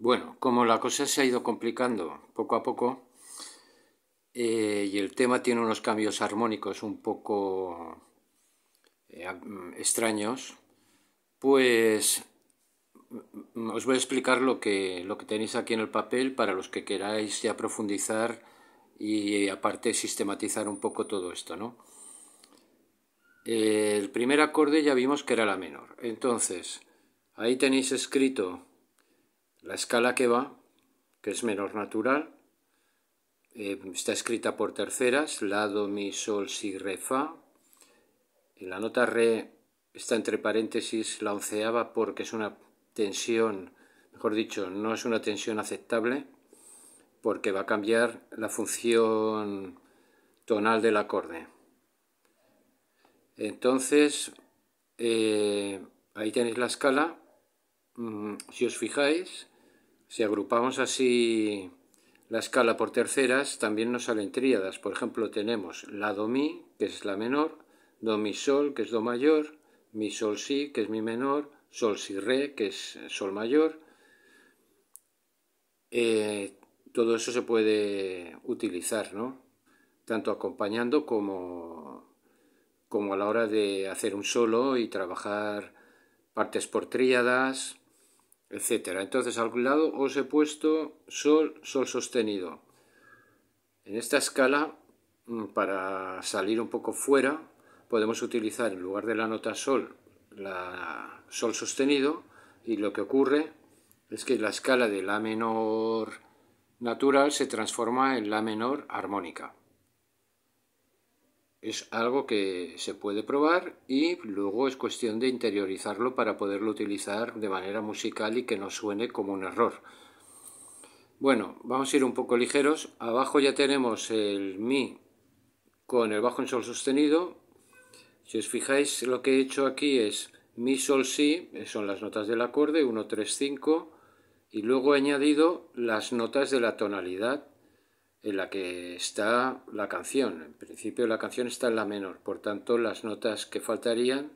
Bueno, como la cosa se ha ido complicando poco a poco eh, y el tema tiene unos cambios armónicos un poco eh, extraños, pues mm, mm, os voy a explicar lo que, lo que tenéis aquí en el papel para los que queráis ya profundizar y aparte sistematizar un poco todo esto, ¿no? Eh, el primer acorde ya vimos que era la menor. Entonces, ahí tenéis escrito la escala que va, que es menor natural, eh, está escrita por terceras, la, do, mi, sol, si, re, fa. la nota re está entre paréntesis la onceava porque es una tensión, mejor dicho, no es una tensión aceptable porque va a cambiar la función tonal del acorde. Entonces, eh, ahí tenéis la escala. Mm, si os fijáis, si agrupamos así la escala por terceras, también nos salen tríadas. Por ejemplo, tenemos la do mi, que es la menor, do mi sol, que es do mayor, mi sol si, que es mi menor, sol si re, que es sol mayor. Eh, todo eso se puede utilizar, ¿no? Tanto acompañando como, como a la hora de hacer un solo y trabajar partes por tríadas, etcétera. Entonces, al lado os he puesto sol, sol sostenido. En esta escala, mm, para salir un poco fuera, podemos utilizar en lugar de la nota sol, la sol sostenido, y lo que ocurre es que la escala de la menor natural se transforma en la menor armónica es algo que se puede probar y luego es cuestión de interiorizarlo para poderlo utilizar de manera musical y que no suene como un error. Bueno, vamos a ir un poco ligeros. Abajo ya tenemos el Mi con el bajo en sol sostenido. Si os fijáis, lo que he hecho aquí es Mi, Sol, Si, eh, son las notas del acorde, 1, 3, 5, y luego he añadido las notas de la tonalidad, en la que está la canción. En principio la canción está en la menor, por tanto las notas que faltarían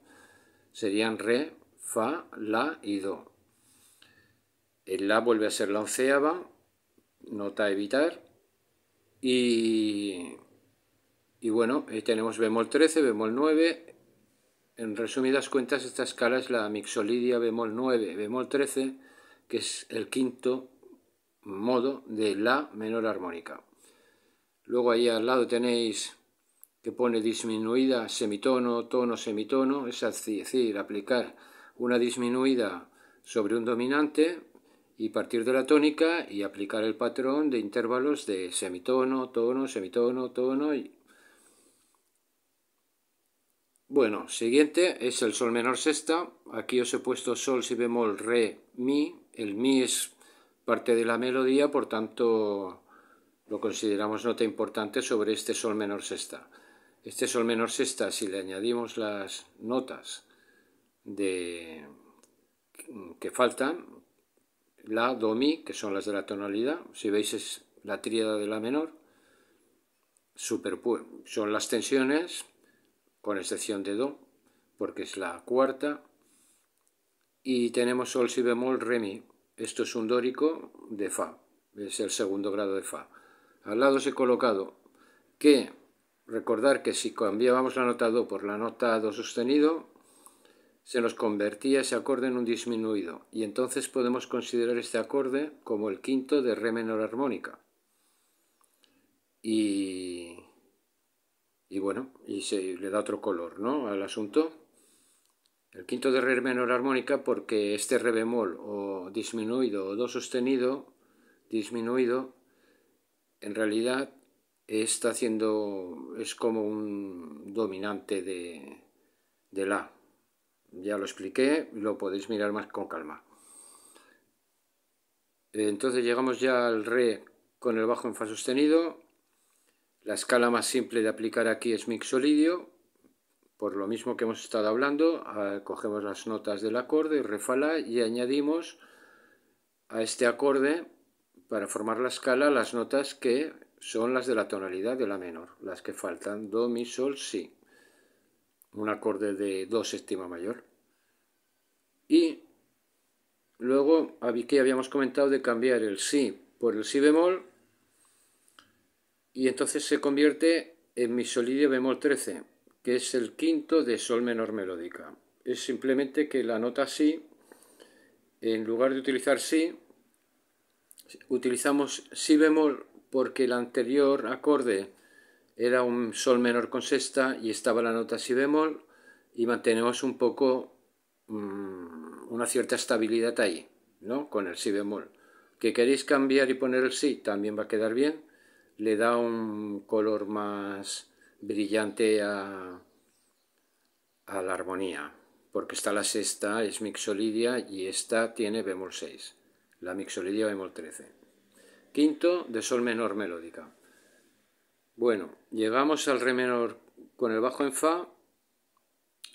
serían re, fa, la y do. El la vuelve a ser la onceava, nota a evitar, y, y bueno, ahí tenemos bemol 13, bemol 9, en resumidas cuentas esta escala es la mixolidia bemol 9, bemol 13, que es el quinto modo de la menor armónica. Luego ahí al lado tenéis que pone disminuida semitono, tono, semitono, es decir, aplicar una disminuida sobre un dominante y partir de la tónica y aplicar el patrón de intervalos de semitono, tono, semitono, tono. Y... Bueno, siguiente es el sol menor sexta. Aquí os he puesto sol, si bemol, re, mi. El mi es parte de la melodía, por tanto lo consideramos nota importante sobre este sol menor sexta. Este sol menor sexta, si le añadimos las notas de, que faltan, la, do, mi, que son las de la tonalidad, si veis es la tríada de la menor, superpue... son las tensiones, con excepción de do, porque es la cuarta, y tenemos sol, si bemol, re, mi. Esto es un dórico de fa, es el segundo grado de fa. Al lado se he colocado que, recordar que si cambiábamos la nota do por la nota do sostenido, se nos convertía ese acorde en un disminuido y entonces podemos considerar este acorde como el quinto de re menor armónica. Y, y bueno, y se le da otro color ¿no? al asunto. El quinto de re menor armónica porque este re bemol o disminuido o do sostenido disminuido en realidad está haciendo, es como un dominante de, de la. Ya lo expliqué, lo podéis mirar más con calma. Entonces llegamos ya al re con el bajo en fa sostenido. La escala más simple de aplicar aquí es mixolidio. Por lo mismo que hemos estado hablando, ah, cogemos las notas del acorde, re fa y añadimos a este acorde para formar la escala las notas que son las de la tonalidad de la menor, las que faltan do, mi, sol, si, un acorde de do séptima mayor. Y luego aquí habíamos comentado de cambiar el si por el si bemol y entonces se convierte en mi solidio bemol 13, que es el quinto de sol menor melódica. Es simplemente que la nota si, en lugar de utilizar si, utilizamos si bemol porque el anterior acorde era un sol menor con sexta y estaba la nota si bemol y mantenemos un poco mm, una cierta estabilidad ahí, ¿no? Con el si bemol. Que queréis cambiar y poner el si también va a quedar bien. Le da un color más brillante a, la armonía, porque está la sexta, es mixolidia y esta tiene bemol 6 la mixolidía bemol 13. Quinto de sol menor melódica. Bueno, llegamos al re menor con el bajo en fa.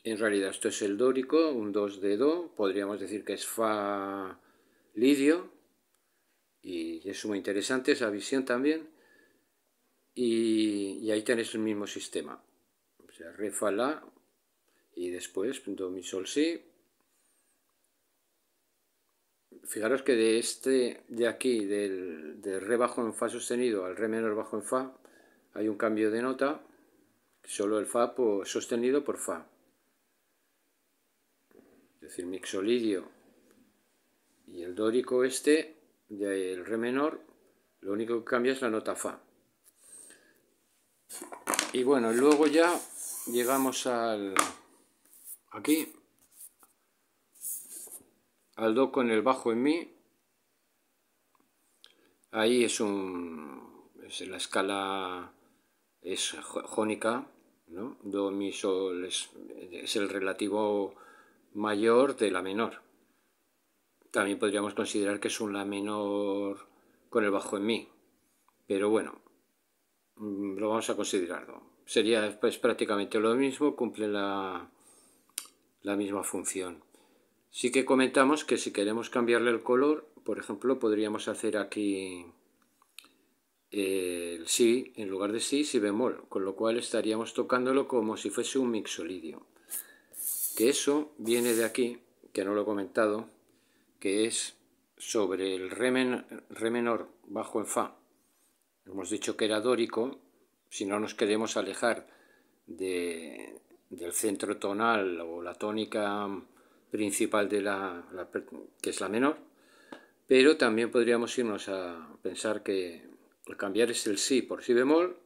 En realidad esto es el dórico, un 2 de do, podríamos decir que es fa lidio y es muy interesante esa visión también. Y, y ahí tenéis el mismo sistema. O sea, re, fa, la, y después do, mi, sol, si, fijaros que de este, de aquí, del, re bajo en fa sostenido al re menor bajo en fa, hay un cambio de nota, solo el fa sostenido por fa. Es decir, mixolidio y el dórico este, de el re menor, lo único que cambia es la nota fa. Y bueno, luego ya llegamos al... aquí, al do con el bajo en mi, ahí es un la escala es jónica, ¿no? do mi sol es, el relativo mayor de la menor. También podríamos considerar que es un la menor con el bajo en mi, pero bueno, mm, lo vamos a considerar. Sería pues, prácticamente lo mismo, cumple la misma función. Sí que comentamos que si queremos cambiarle el color, por ejemplo, podríamos hacer aquí eh, el si en lugar de si, si bemol, con lo cual estaríamos tocándolo como si fuese un mixolidio. Que eso viene de aquí, que no lo he comentado, que es sobre el re, menor bajo en fa. Hemos dicho que era dórico, si no nos queremos alejar del centro tonal o la tónica principal de la, que es la menor, pero también podríamos irnos a pensar que cambiar es el si por si bemol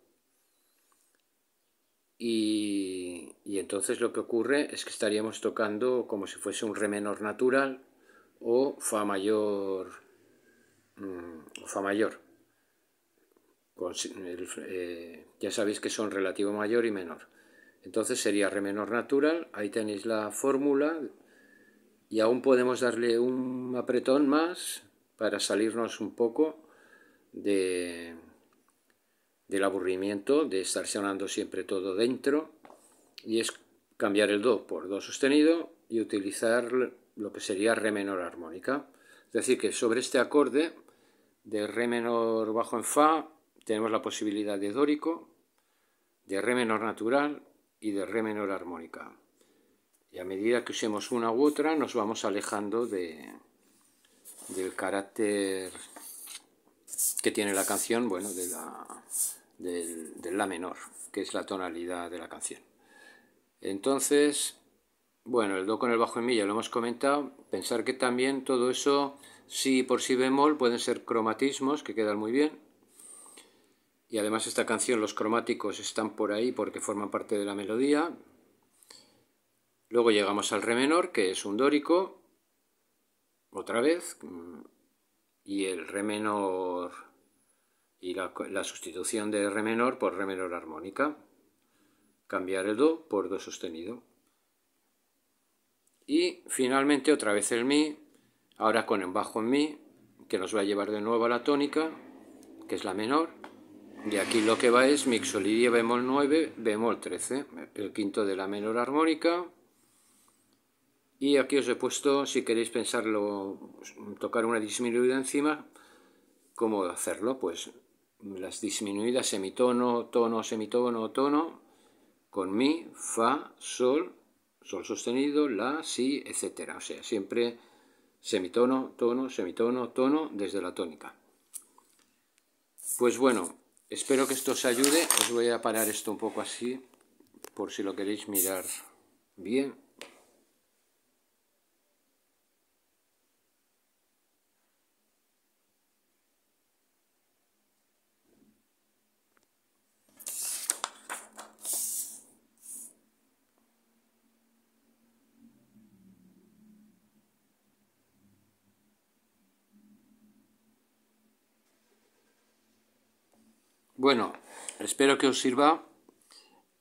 y, entonces lo que ocurre es que estaríamos tocando como si fuese un re menor natural o fa mayor mm, fa mayor eh, ya sabéis que son relativo mayor y menor entonces sería re menor natural ahí tenéis la fórmula y aún podemos darle un apretón más para salirnos un poco del aburrimiento de estar sonando siempre todo dentro y es cambiar el do por do sostenido y utilizar lo que sería re menor armónica. Es decir, que sobre este acorde de re menor bajo en fa tenemos la posibilidad de dórico, de re menor natural y de re menor armónica. Y a medida que usemos una u otra nos vamos alejando de, del carácter que tiene la canción, bueno, de la, del, la menor, que es la tonalidad de la canción. Entonces, bueno, el do con el bajo en mi ya lo hemos comentado. Pensar que también todo eso, si por si bemol, pueden ser cromatismos, que quedan muy bien. Y además esta canción, los cromáticos están por ahí porque forman parte de la melodía, Luego llegamos al re menor, que es un dórico, otra vez, mm, y el re menor y la, sustitución de re menor por re menor armónica. Cambiar el do por do sostenido. Y finalmente otra vez el mi, ahora con el bajo en mi, que nos va a llevar de nuevo a la tónica, que es la menor. Y aquí lo que va es mixolidia bemol 9, bemol 13, el quinto de la menor armónica, y aquí os he puesto, si queréis pensarlo, pues, tocar una disminuida encima, cómo hacerlo, pues las disminuidas semitono, tono, semitono, tono, con mi, fa, sol, sol sostenido, la, si, etc. O sea, siempre semitono, tono, semitono, tono, desde la tónica. Pues bueno, espero que esto os ayude. Os voy a parar esto un poco así, por si lo queréis mirar bien. Bueno, espero que os sirva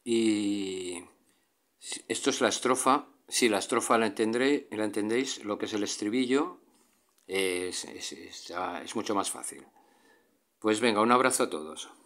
y esto es la estrofa. Si la estrofa la, entendéis, lo que es el estribillo ah, es mucho más fácil. Pues venga, un abrazo a todos.